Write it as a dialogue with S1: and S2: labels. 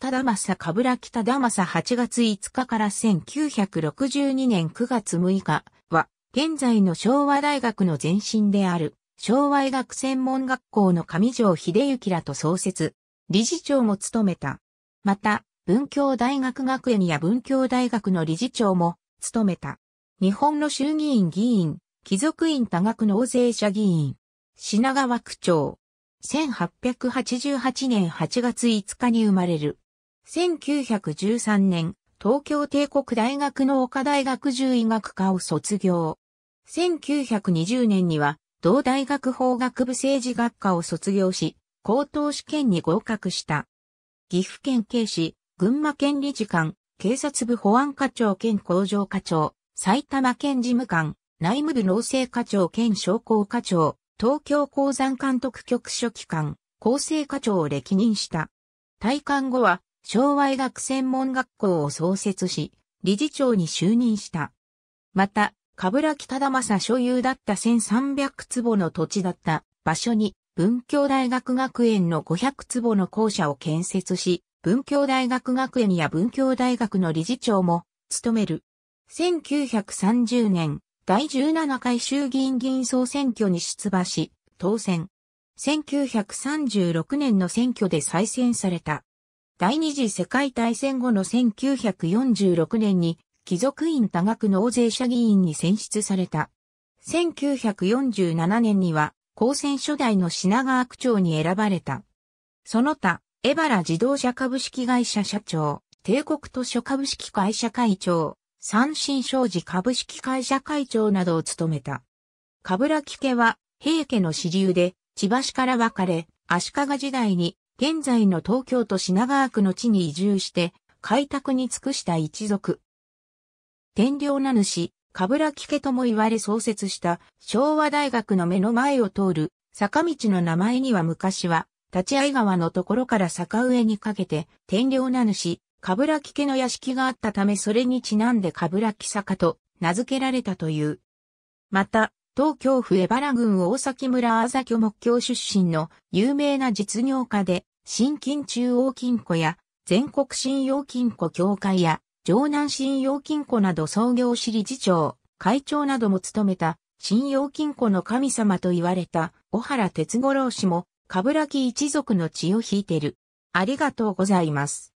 S1: タダマサカブラキタダマサ8月5日から1962年9月6日は、現在の昭和大学の前身である、昭和医学専門学校の上条秀幸らと創設、理事長も務めた。また、文教大学学園や文教大学の理事長も務めた。日本の衆議院議員、貴族院多額納税者議員、品川区長、1888年8月5日に生まれる。1913年、東京帝国大学の岡大学獣医学科を卒業。1920年には、同大学法学部政治学科を卒業し、高等試験に合格した。岐阜県警視、群馬県理事官、警察部保安課長兼工場課長、埼玉県事務官、内務部農政課長兼商工課長、東京鉱山監督局書記官、厚生課長を歴任した。退官後は、昭和医学専門学校を創設し、理事長に就任した。また、かぶらきただまさ所有だった1300坪の土地だった場所に、文教大学学園の500坪の校舎を建設し、文教大学学園や文教大学の理事長も務める。1930年、第17回衆議院議員総選挙に出馬し、当選。1936年の選挙で再選された。第二次世界大戦後の1946年に、貴族院多額納税者議員に選出された。1947年には、高選初代の品川区長に選ばれた。その他、江原自動車株式会社社長、帝国図書株式会社会長、三新商事株式会社会長などを務めた。ラキ家は平家の支流で千葉市から別れ、足利時代に現在の東京都品川区の地に移住して開拓に尽くした一族。天領名主、ラキ家とも言われ創設した昭和大学の目の前を通る坂道の名前には昔は立会川のところから坂上にかけて天領名主、鏑木家の屋敷があったためそれにちなんで鏑木坂と名付けられたという。また、東京府江原郡大崎村あざきょ木橋出身の有名な実業家で、新金中央金庫や全国信用金庫協会や城南信用金庫など創業市理事長、会長なども務めた信用金庫の神様と言われた小原哲五郎氏も、鏑木一族の血を引いてる。ありがとうございます。